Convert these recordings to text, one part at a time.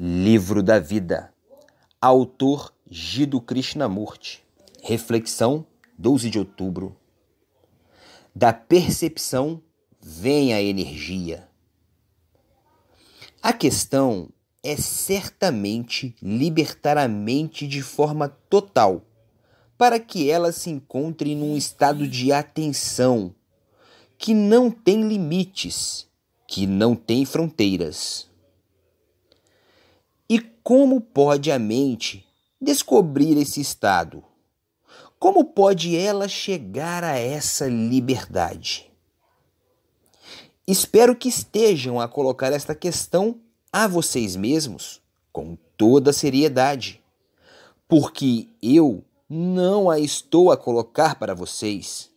Livro da Vida. Autor Gido Krishnamurti. Reflexão 12 de outubro. Da percepção vem a energia. A questão é certamente libertar a mente de forma total, para que ela se encontre num estado de atenção que não tem limites, que não tem fronteiras. E como pode a mente descobrir esse estado? Como pode ela chegar a essa liberdade? Espero que estejam a colocar esta questão a vocês mesmos com toda seriedade, porque eu não a estou a colocar para vocês.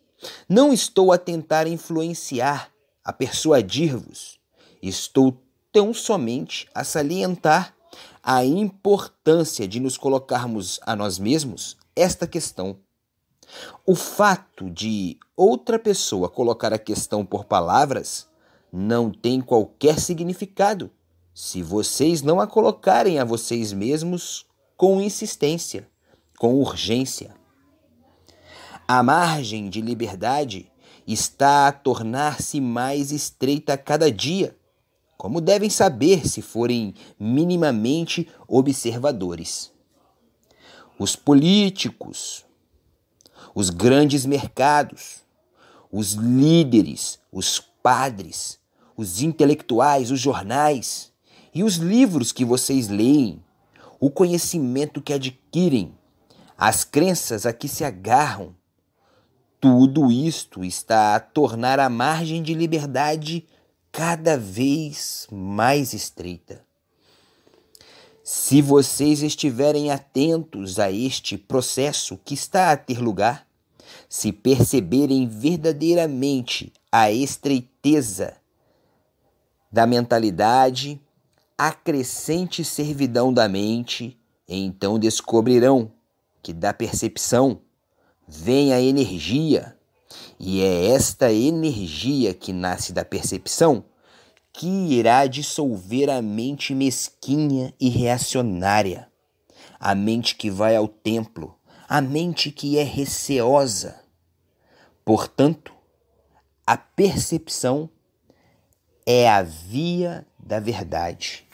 Não estou a tentar influenciar, a persuadir-vos. Estou tão somente a salientar a importância de nos colocarmos a nós mesmos esta questão. O fato de outra pessoa colocar a questão por palavras não tem qualquer significado se vocês não a colocarem a vocês mesmos com insistência, com urgência. A margem de liberdade está a tornar-se mais estreita a cada dia como devem saber se forem minimamente observadores. Os políticos, os grandes mercados, os líderes, os padres, os intelectuais, os jornais e os livros que vocês leem, o conhecimento que adquirem, as crenças a que se agarram, tudo isto está a tornar a margem de liberdade cada vez mais estreita. Se vocês estiverem atentos a este processo que está a ter lugar, se perceberem verdadeiramente a estreiteza da mentalidade, a crescente servidão da mente, então descobrirão que da percepção vem a energia e é esta energia que nasce da percepção que irá dissolver a mente mesquinha e reacionária, a mente que vai ao templo, a mente que é receosa. Portanto, a percepção é a via da verdade.